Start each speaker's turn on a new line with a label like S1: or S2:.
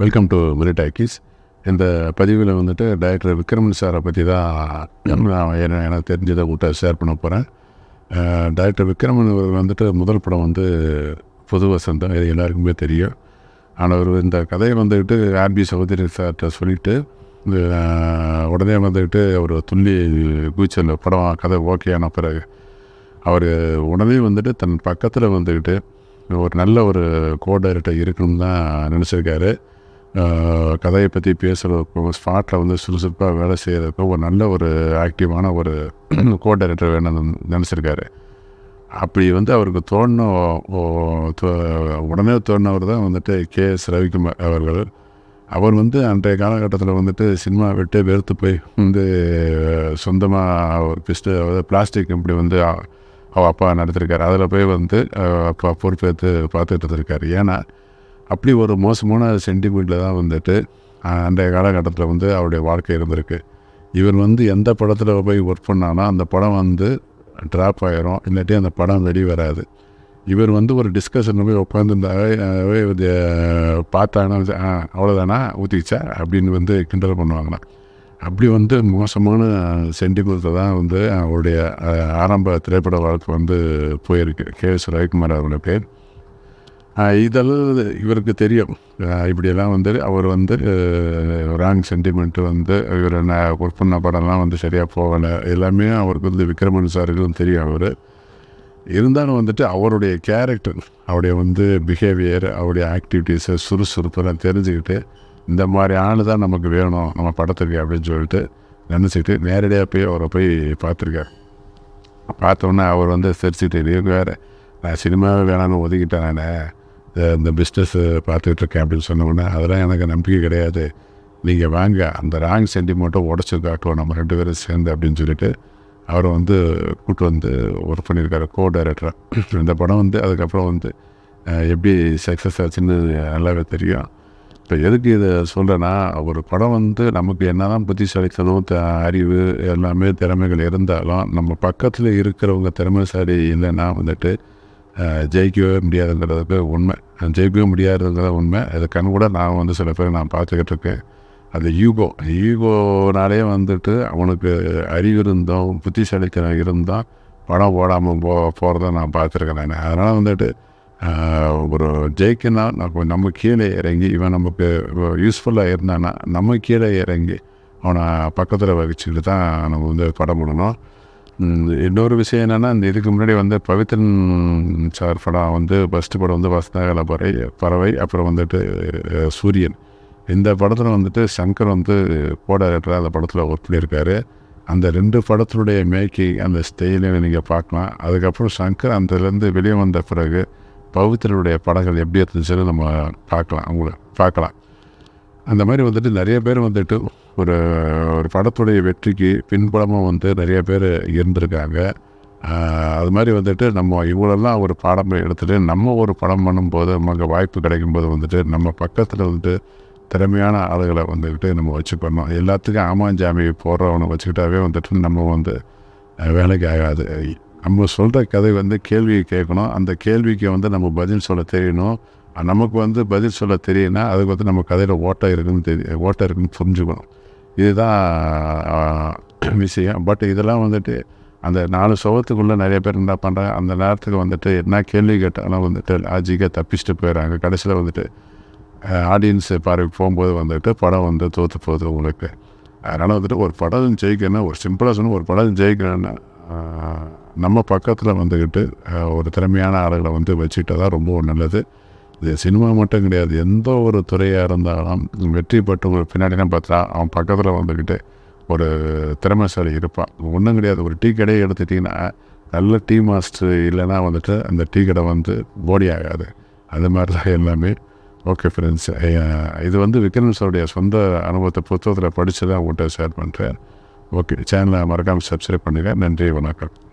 S1: welcome to மிரிடாக்கிஸ் இந்த பதிவில் வந்துட்டு டைரக்டர் விக்ரமன் சாரை பற்றி தான் எனக்கு தெரிஞ்சதை கூட்ட ஷேர் பண்ண போகிறேன் டைரக்டர் விக்ரமன் அவர் வந்துட்டு முதல் படம் வந்து புது வசந்தம் இது எல்லாருக்குமே தெரியும் ஆனால் அவர் இந்த கதையை வந்துக்கிட்டு ஆர்பி சகோதரி சார்கிட்ட சொல்லிவிட்டு உடனே வந்துக்கிட்டு அவர் துள்ளி கூச்சல் படம் கதை ஓகேயான பிறகு அவர் உடனே வந்துட்டு தன் பக்கத்தில் வந்துக்கிட்டு ஒரு நல்ல ஒரு கோடர்கிட்ட இருக்கணும்னு தான் நினச்சிருக்காரு கதையை பற்றி பேசுகிறதுக்கும் ஸ்பாட்டில் வந்து சுறுசுறுப்பாக வேலை செய்கிறதுக்கும் ஒரு நல்ல ஒரு ஆக்டிவான ஒரு கோ டைரக்டர் வேணும் நினச்சிருக்காரு அப்படி வந்து அவருக்கு தோணும் உடனே தோணவர் தான் வந்துட்டு கே எஸ் ரவிக்குமார் அவர்கள் அவர் வந்து அன்றைய காலகட்டத்தில் வந்துட்டு சினிமா விட்டு வெறுத்து போய் வந்து சொந்தமாக ஒரு பிஸ்ட் அதாவது பிளாஸ்டிக் இப்படி வந்து அவள் அப்பா நடத்திருக்காரு அதில் போய் வந்து அப்பா பொறுப்பேற்று பார்த்துக்கிட்டு இருந்திருக்காரு ஏன்னா அப்படி ஒரு மோசமான சென்டிமெண்ட்டில் தான் வந்துட்டு அந்த காலகட்டத்தில் வந்து அவருடைய வாழ்க்கை இருந்திருக்கு இவர் வந்து எந்த படத்தில் போய் ஒர்க் பண்ணானா அந்த படம் வந்து ட்ராப் ஆகிரும் இல்லாட்டி அந்த படம் வெளியே வராது இவர் வந்து ஒரு டிஸ்கஷனில் போய் உட்காந்துருந்தாவே பார்த்தாங்கன்னா ஆ அவ்வளோதானா ஊற்றிச்சா அப்படின்னு வந்து கிண்டல் பண்ணுவாங்கண்ணா அப்படி வந்து மோசமான சென்டிமெண்ட்டை தான் வந்து அவருடைய ஆரம்ப திரைப்பட வாழ்க்கை வந்து போயிருக்கு கே எஸ் ரவிக்குமார் அவருடைய பேர் இதெல்லாம் இவருக்கு தெரியும் இப்படியெல்லாம் வந்து அவர் வந்து ராங் சென்டிமெண்ட்டு வந்து இவர் ஒரு பொண்ண படம்லாம் வந்து சரியாக போகலை எல்லாமே அவருக்கு வந்து விக்ரமன் சாருக்கும் தெரியும் அவர் இருந்தாலும் வந்துட்டு அவருடைய கேரக்டர் அவருடைய வந்து பிஹேவியர் அவருடைய ஆக்டிவிட்டீஸை சுறுசுறுப்பெல்லாம் தெரிஞ்சுக்கிட்டு இந்த மாதிரி ஆள் தான் நமக்கு வேணும் நம்ம படத்துக்கு அப்படின்னு சொல்லிட்டு நினச்சிக்கிட்டு நேரடியாக போய் அவரை போய் பார்த்துருக்காரு பார்த்தோன்னே அவர் வந்து சிரிச்சுட்டு இருக்கு வேறு நான் சினிமாவே வேணாம்னு ஒதுக்கிட்டேன் நான் இந்த பிஸ்னஸ் பார்த்துக்கிட்டு இருக்கேன் அப்படின்னு சொன்னோடனே அதெல்லாம் எனக்கு நம்பிக்கை கிடையாது நீங்கள் வாங்க அந்த ராங் சென்டிமெண்ட்டை உடச்சி காட்டுவோம் நம்ம ரெண்டு பேரும் சேர்ந்து அப்படின்னு சொல்லிட்டு அவரை வந்து கூப்பிட்டு வந்து ஒர்க் பண்ணியிருக்காரு கோ டைரக்டராக இந்த படம் வந்து அதுக்கப்புறம் வந்து எப்படி சக்ஸஸ் ஆச்சுன்னு நல்லாவே தெரியும் இப்போ எதுக்கு இதை சொல்கிறேன்னா ஒரு படம் வந்து நமக்கு என்ன தான் புத்திசாலித்தனம் த அறிவு எல்லாமே திறமைகள் இருந்தாலும் நம்ம பக்கத்தில் இருக்கிறவங்க திறமைசாலி இல்லைன்னா வந்துட்டு ஜெயிக்கவே முடியாதுங்கிறதுக்கு உண்மை ஜெயிக்கவே முடியாதுங்கிறத உண்மை அது கண் கூட நான் வந்து சில பேர் நான் பார்த்துக்கிட்டு இருக்கேன் அந்த யூகோ யூகோனாலே வந்துட்டு அவனுக்கு அறிவு இருந்தோம் புத்திசாலித்தனம் இருந்தால் படம் ஓடாமல் போ போகிறத நான் பார்த்துருக்கேன் நான் அதனால் வந்துட்டு ஒரு ஜெயிக்கனா நான் நம்ம கீழே இறங்கி இவன் நமக்கு யூஸ்ஃபுல்லாக இருந்தானா நம்ம கீழே இறங்கி அவனை பக்கத்தில் வகிச்சுக்கிட்டு தான் நம்ம வந்து படம் போடணும் இன்னொரு விஷயம் என்னென்னா இந்த இதுக்கு முன்னாடி வந்து பவித்ரன் சார் படம் வந்து ஃபஸ்ட்டு படம் வந்து வசந்தகால பறை பறவை அப்புறம் வந்துட்டு சூரியன் இந்த படத்தில் வந்துட்டு சங்கர் வந்து போட அந்த படத்தில் ஒர்க் பண்ணியிருக்காரு அந்த ரெண்டு படத்தினுடைய மேக்கிங் அந்த ஸ்டைலையும் நீங்கள் பார்க்கலாம் அதுக்கப்புறம் சங்கர் அந்தலேருந்து வெளியே வந்த பிறகு பவித்திரனுடைய படங்கள் எப்படி இருந்துச்சுன்னு நம்ம பார்க்கலாம் அவங்கள பார்க்கலாம் அந்த மாதிரி வந்துட்டு நிறைய பேர் வந்துட்டு ஒரு ஒரு படத்துடைய வெற்றிக்கு பின்புலமாக வந்து நிறைய பேர் இருந்திருக்காங்க அது மாதிரி வந்துட்டு நம்ம இவங்களெல்லாம் ஒரு பாடம் எடுத்துகிட்டு நம்ம ஒரு படம் பண்ணும்போது நமக்கு வாய்ப்பு கிடைக்கும்போது வந்துட்டு நம்ம பக்கத்தில் வந்துட்டு திறமையான ஆளுகளை வந்துக்கிட்டு நம்ம வச்சுக்கணும் எல்லாத்துக்கும் ஜாமி போடுறவனை வச்சுக்கிட்டாவே வந்துட்டு நம்ம வந்து வேலைக்கு ஆகாது நம்ம சொல்கிற கதை வந்து கேள்வியை கேட்கணும் அந்த கேள்விக்கு வந்து நம்ம பதில் சொல்ல தெரியணும் நமக்கு வந்து பதில் சொல்ல தெரியும்னா அதுக்கு வந்து நம்ம கதையில் ஓட்டம் இருக்குன்னு தெரிய ஓட்டம் இருக்குன்னு புரிஞ்சுக்கணும் இதுதான் விஷயம் பட் இதெல்லாம் வந்துட்டு அந்த நாலு சுகத்துக்குள்ளே நிறைய பேர் என்ன பண்ணுறாங்க அந்த நேரத்துக்கு வந்துட்டு என்ன கேள்வி கேட்டாலும் வந்துட்டு லாஜிக்காக தப்பிச்சுட்டு போயிடறாங்க கடைசியில் வந்துட்டு ஆடியன்ஸு பார்வை போகும்போது வந்துட்டு படம் வந்து தோற்று போகுது உங்களுக்கு அதனால் வந்துட்டு ஒரு படம் ஜெயிக்கணும்னா ஒரு சிம்பிளாக சொன்னால் ஒரு படம் ஜெயிக்கணும்னா நம்ம பக்கத்தில் வந்துக்கிட்டு ஒரு திறமையான ஆளுகளை வந்து வச்சுக்கிட்டதான் ரொம்ப நல்லது இது சினிமா மட்டும் கிடையாது எந்த ஒரு துறையாக இருந்தாலும் வெற்றி பெற்று பின்னாடினா பார்த்தா அவன் பக்கத்தில் வந்துக்கிட்டு ஒரு திறமைசாலி இருப்பான் ஒன்றும் கிடையாது ஒரு டீ கடையை எடுத்துட்டிங்கன்னா நல்ல டீ மாஸ்டர் இல்லைன்னா வந்துட்டு அந்த டீ கடை வந்து போடி ஆகாது அது மாதிரி தான் எல்லாமே ஓகே ஃப்ரெண்ட்ஸ் இது வந்து விக்ரம் சாருடைய சொந்த அனுபவத்தை புத்தகத்தில் படித்து தான் உங்கள்கிட்ட ஷேர் பண்ணுறேன் ஓகே சேனலை மறக்காமல் சப்ஸ்கிரைப் பண்ணுங்கள் நன்றி வணக்கம்